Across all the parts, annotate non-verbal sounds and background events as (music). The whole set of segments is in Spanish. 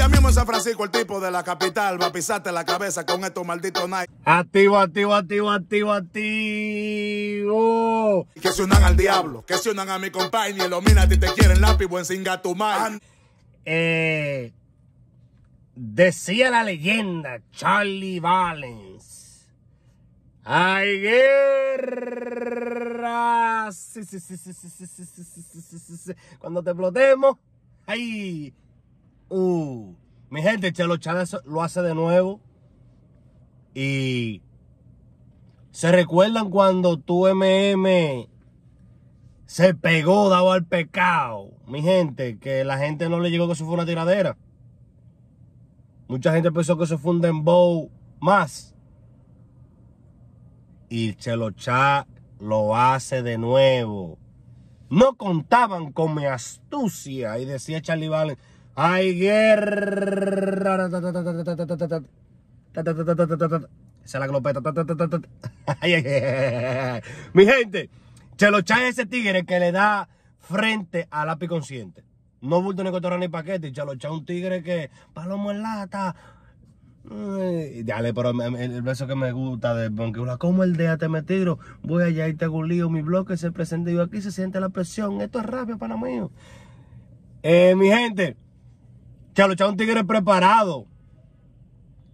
Ya mismo en San Francisco, el tipo de la capital va a pisarte la cabeza con estos malditos Nike. Activo, activo, activo, activo, activo. Que se unan al diablo, que se unan a mi compañía. Ilumina ti te quieren lápiz, buen singa tu Eh, decía la leyenda Charlie Valens. Hay guerra. Cuando te explotemos, ahí Uh, mi gente, Chelo lo hace de nuevo. Y se recuerdan cuando tu MM se pegó, dado al pecado. Mi gente, que la gente no le llegó que eso fue una tiradera. Mucha gente pensó que eso fue un dembow más. Y Chelo Chá lo hace de nuevo. No contaban con mi astucia. Y decía Charlie Valen, hay guerra. Esa es la glopeta. Mi gente, Chelocha es ese tigre que le da frente al lápiz consciente. No bulto ni cotorra ni paquete. Chelocha es un tigre que palomo en lata. dale, pero el, beso que me gusta de Bonquiola, como el te me tiro, voy allá y te lío. mi bloque se presenta yo aquí, se siente la presión, esto es rápido, para mí. Eh, mi gente, Chalochá es un tigre preparado.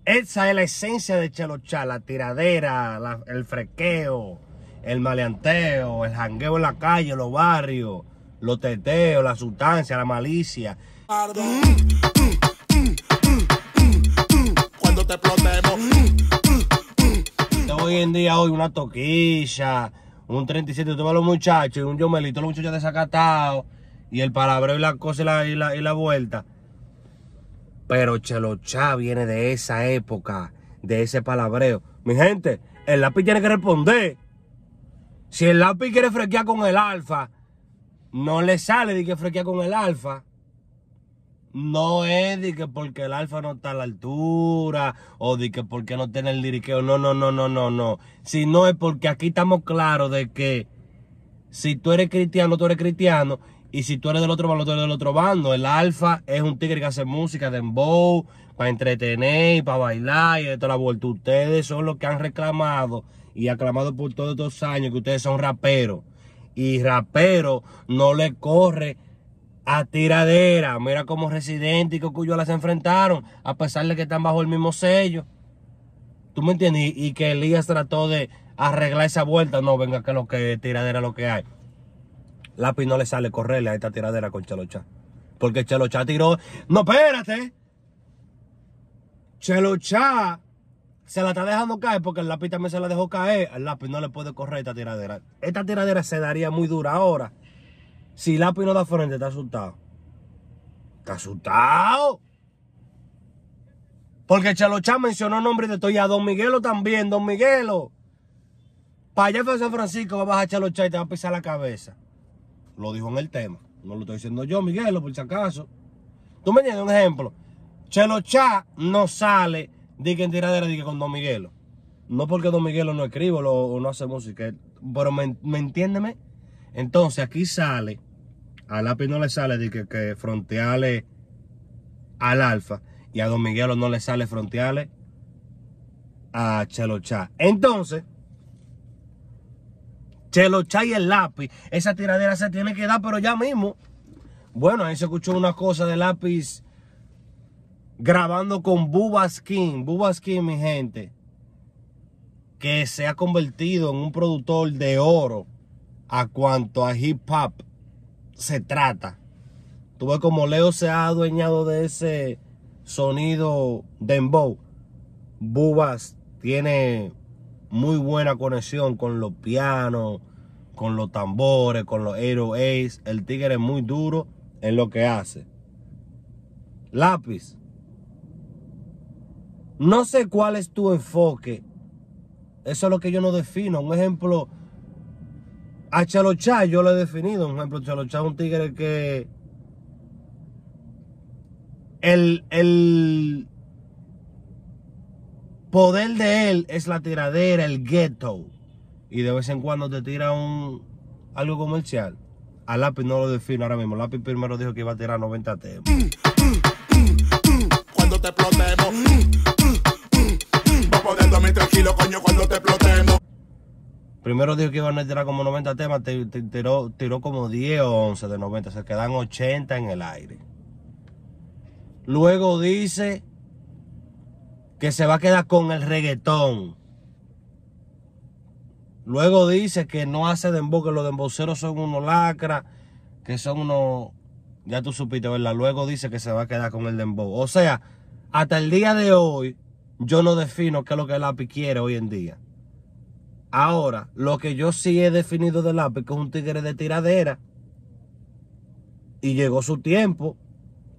Esa es la esencia de Chelocha la tiradera, el frequeo, el maleanteo, el jangueo en la calle, los barrios, los teteos, la sustancia, la malicia. Cuando te explotemos. Hoy en día, hoy, una toquilla, un 37, tú los muchachos y un yomelito, los muchachos desacatados, y el palabreo y la cosa y la vuelta. Pero chelocha viene de esa época, de ese palabreo. Mi gente, el lápiz tiene que responder. Si el lápiz quiere frequear con el alfa, no le sale de que frequea con el alfa. No es de que porque el alfa no está a la altura o de que porque no tiene el liriqueo. No, no, no, no, no, no. Si no es porque aquí estamos claros de que si tú eres cristiano, tú eres cristiano y si tú eres del otro bando, tú eres del otro bando. El alfa es un tigre que hace música, de dembow, para entretener, y para bailar y de toda la vuelta. Ustedes son los que han reclamado y aclamado por todos estos años que ustedes son raperos. Y rapero no le corre a tiradera. Mira cómo Residente y Cocuyo las enfrentaron, a pesar de que están bajo el mismo sello. ¿Tú me entiendes? Y, y que Elías trató de arreglar esa vuelta. No, venga, que lo que tiradera lo que hay. Lápiz no le sale correrle a esta tiradera con Chelocha. Porque Chelocha tiró. ¡No, espérate! Chelocha se la está dejando caer porque el lápiz también se la dejó caer. El lápiz no le puede correr esta tiradera. Esta tiradera se daría muy dura ahora. Si lápiz no da frente, está asustado. Está asustado. Porque Chelocha mencionó nombre de a Don Miguelo también, Don Miguelo. Para allá fue San Francisco va a bajar Chelocha y te va a pisar la cabeza lo dijo en el tema. No lo estoy diciendo yo, Miguelo, por si acaso. Tú me entiendes un ejemplo. chelocha no sale de que en tiradera de que con Don Miguelo. No porque Don Miguelo no escriba o no hace música. Pero me, entiéndeme. Entonces aquí sale, a Lápiz no le sale de que, que fronteale al Alfa. Y a Don Miguelo no le sale fronteale a Cha. Entonces lo y el lápiz. Esa tiradera se tiene que dar, pero ya mismo. Bueno, ahí se escuchó una cosa de lápiz grabando con bubas King. Bubas mi gente. Que se ha convertido en un productor de oro a cuanto a hip hop se trata. Tú ves como Leo se ha adueñado de ese sonido dembow. Bubas tiene muy buena conexión con los pianos, con los tambores, con los Aero Ace. El tigre es muy duro en lo que hace. Lápiz. No sé cuál es tu enfoque. Eso es lo que yo no defino. Un ejemplo, a Chalochá yo lo he definido. Un ejemplo, Chalochá un tigre que el, poder de él es la tiradera, el ghetto. Y de vez en cuando te tira un algo comercial. A lápiz no lo defino ahora mismo. Lápiz primero dijo que iba a tirar 90 temas. Cuando te explotemos. tranquilo, coño, cuando te explotemos. Primero dijo que iba a tirar como 90 temas, tiró, tiró como 10 o 11 de 90, se quedan 80 en el aire. Luego dice que se va a quedar con el reggaetón. Luego dice que no hace dembow, que los demboceros son unos lacras, que son unos... Ya tú supiste, ¿verdad? Luego dice que se va a quedar con el dembow. O sea, hasta el día de hoy, yo no defino qué es lo que el lápiz quiere hoy en día. Ahora, lo que yo sí he definido del lápiz, que es un tigre de tiradera, y llegó su tiempo,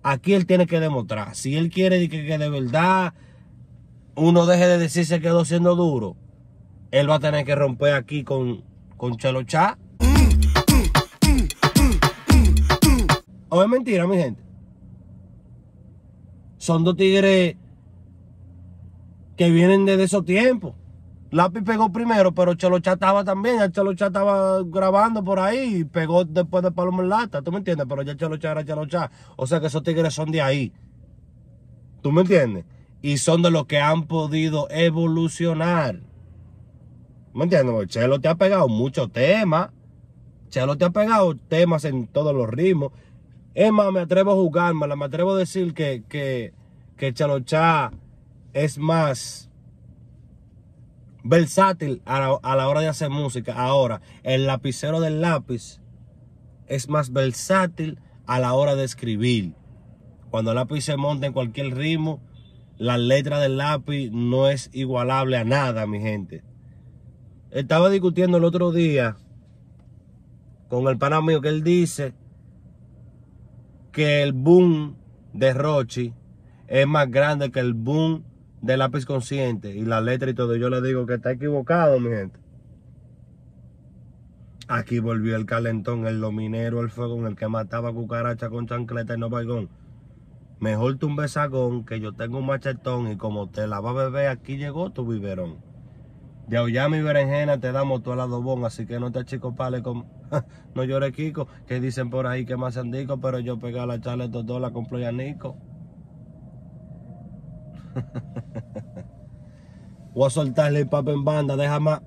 aquí él tiene que demostrar. Si él quiere que, que de verdad uno deje de decir se quedó siendo duro, él va a tener que romper aquí con, con Chalocha. ¿O es mentira, mi gente? Son dos tigres que vienen desde esos tiempos. Lápiz pegó primero, pero Chelocha estaba también. Ya Chelocha estaba grabando por ahí y pegó después de Paloma en Lata. ¿Tú me entiendes? Pero ya Chelocha era Chalochá. O sea que esos tigres son de ahí. ¿Tú me entiendes? y son de los que han podido evolucionar. ¿Me entiendes? Chelo te ha pegado muchos temas. Chelo te ha pegado temas en todos los ritmos. Es más, me atrevo a jugármela, me atrevo a decir que, que, es más versátil a la, a la hora de hacer música. Ahora, el lapicero del lápiz es más versátil a la hora de escribir. Cuando el lápiz se monta en cualquier ritmo, la letra del lápiz no es igualable a nada, mi gente. Estaba discutiendo el otro día con el pana mío que él dice que el boom de Rochi es más grande que el boom de lápiz consciente y la letra y todo. Yo le digo que está equivocado, mi gente. Aquí volvió el calentón, el dominero, el fuego, en el que mataba cucaracha con chancleta y no baigón. Mejor tú un besagón que yo tengo un machetón y como te la va a beber, aquí llegó tu biberón. De ya mi berenjena te damos todo el adobón, así que no te achicopales con... (laughs) no llores, Kiko, que dicen por ahí que más sandico, pero yo pegué la charla dos dólares con Nico. (laughs) Voy a soltarle el papo en banda, deja más.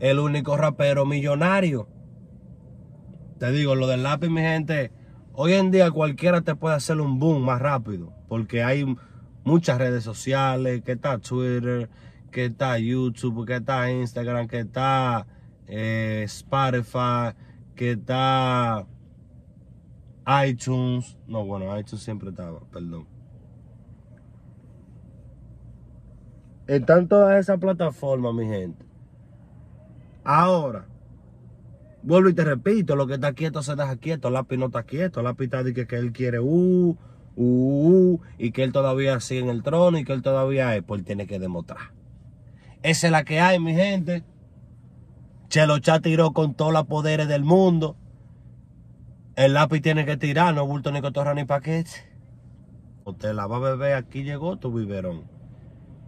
El único rapero millonario. Te digo, lo del lápiz, mi gente Hoy en día cualquiera te puede hacer un boom más rápido, porque hay muchas redes sociales, que está Twitter, que está YouTube, que está Instagram, que está eh, Spotify, que está iTunes. No, bueno, iTunes siempre estaba, perdón. Están todas esas plataformas, mi gente. Ahora, vuelvo y te repito, lo que está quieto se deja quieto, el lápiz no está quieto, el lápiz está diciendo que, él quiere uh, uh, y que él todavía sigue en el trono y que él todavía es, pues él tiene que demostrar. Esa es la que hay, mi gente. Chelocha tiró con todos los poderes del mundo. El lápiz tiene que tirar, no bulto ni cotorra ni paquete. Usted la va a beber, aquí llegó tu biberón.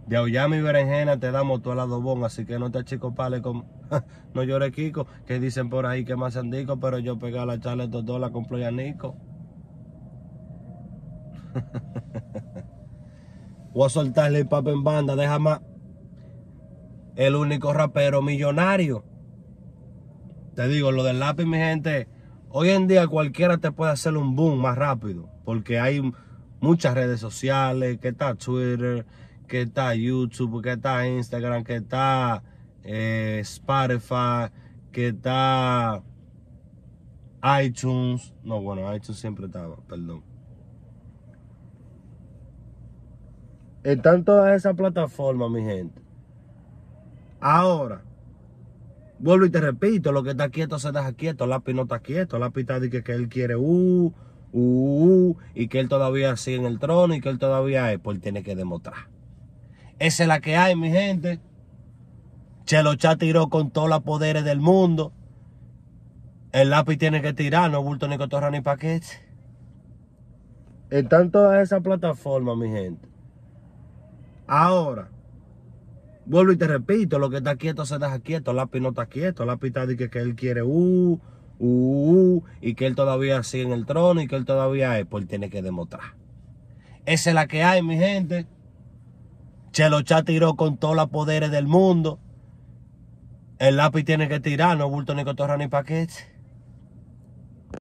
De auyama y berenjena te damos todo el adobón, así que no te achicopales con... (laughs) no llores, Kiko, que dicen por ahí que más sandico, pero yo pegué la charla dos dólares con Ployanico. (laughs) Voy a soltarle el papo en banda, deja más. El único rapero millonario. Te digo, lo del lápiz, mi gente, hoy en día cualquiera te puede hacer un boom más rápido, porque hay muchas redes sociales, que está Twitter, que está YouTube, que está Instagram, que está eh, Spotify, que está iTunes. No, bueno, iTunes siempre estaba, perdón. Están todas esas plataformas, mi gente. Ahora, vuelvo y te repito, lo que está quieto se deja quieto, lápiz no está quieto, lápiz está de que, él quiere uh, y que él todavía sigue en el trono y que él todavía es, pues tiene que demostrar. Esa es la que hay, mi gente. Chelo tiró con todos los poderes del mundo. El lápiz tiene que tirar, no bulto ni cotorra ni paquete. Están todas esa plataforma, mi gente. Ahora, vuelvo y te repito, lo que está quieto se deja quieto, el lápiz no está quieto, el lápiz está diciendo que, él quiere uh, uh, y que él todavía sigue en el trono y que él todavía es, pues él tiene que demostrar. Esa es la que hay, mi gente. Chelocha tiró con todos los poderes del mundo. El lápiz tiene que tirar, no bulto ni cotorra ni paquete.